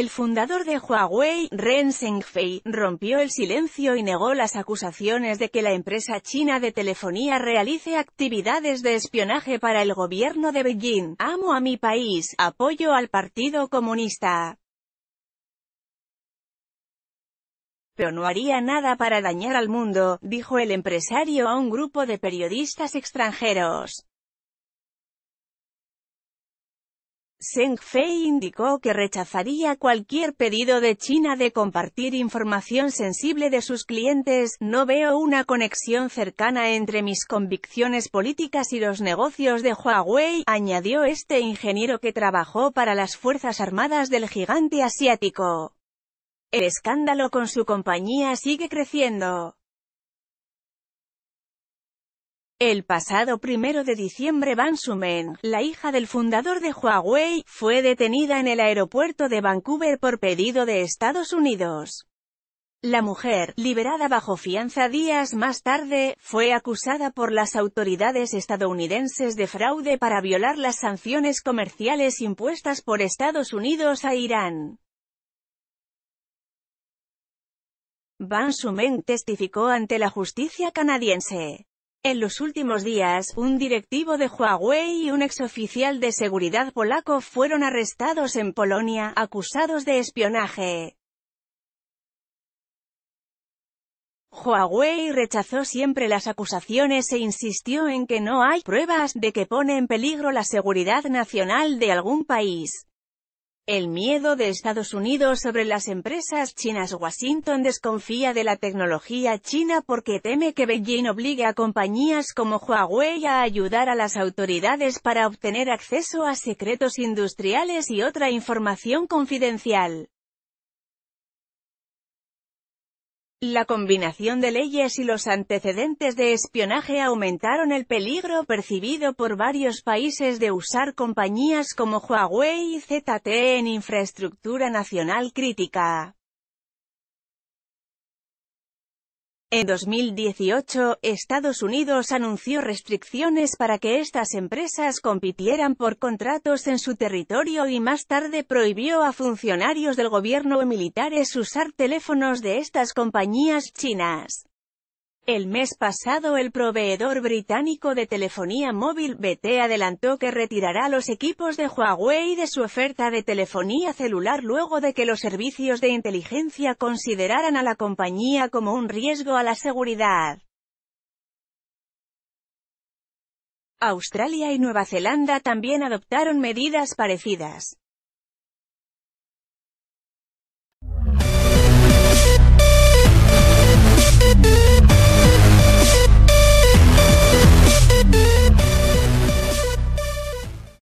El fundador de Huawei, Ren Zhengfei, rompió el silencio y negó las acusaciones de que la empresa china de telefonía realice actividades de espionaje para el gobierno de Beijing. Amo a mi país, apoyo al Partido Comunista. pero no haría nada para dañar al mundo, dijo el empresario a un grupo de periodistas extranjeros. Seng Fei indicó que rechazaría cualquier pedido de China de compartir información sensible de sus clientes. No veo una conexión cercana entre mis convicciones políticas y los negocios de Huawei, añadió este ingeniero que trabajó para las Fuerzas Armadas del gigante asiático. El escándalo con su compañía sigue creciendo. El pasado primero de diciembre Ban Sumen, la hija del fundador de Huawei, fue detenida en el aeropuerto de Vancouver por pedido de Estados Unidos. La mujer, liberada bajo fianza días más tarde, fue acusada por las autoridades estadounidenses de fraude para violar las sanciones comerciales impuestas por Estados Unidos a Irán. Ban Sumen testificó ante la justicia canadiense. En los últimos días, un directivo de Huawei y un exoficial de seguridad polaco fueron arrestados en Polonia, acusados de espionaje. Huawei rechazó siempre las acusaciones e insistió en que no hay pruebas de que pone en peligro la seguridad nacional de algún país. El miedo de Estados Unidos sobre las empresas chinas Washington desconfía de la tecnología china porque teme que Beijing obligue a compañías como Huawei a ayudar a las autoridades para obtener acceso a secretos industriales y otra información confidencial. La combinación de leyes y los antecedentes de espionaje aumentaron el peligro percibido por varios países de usar compañías como Huawei y ZTE en infraestructura nacional crítica. En 2018, Estados Unidos anunció restricciones para que estas empresas compitieran por contratos en su territorio y más tarde prohibió a funcionarios del gobierno o militares usar teléfonos de estas compañías chinas. El mes pasado el proveedor británico de telefonía móvil BT adelantó que retirará los equipos de Huawei de su oferta de telefonía celular luego de que los servicios de inteligencia consideraran a la compañía como un riesgo a la seguridad. Australia y Nueva Zelanda también adoptaron medidas parecidas.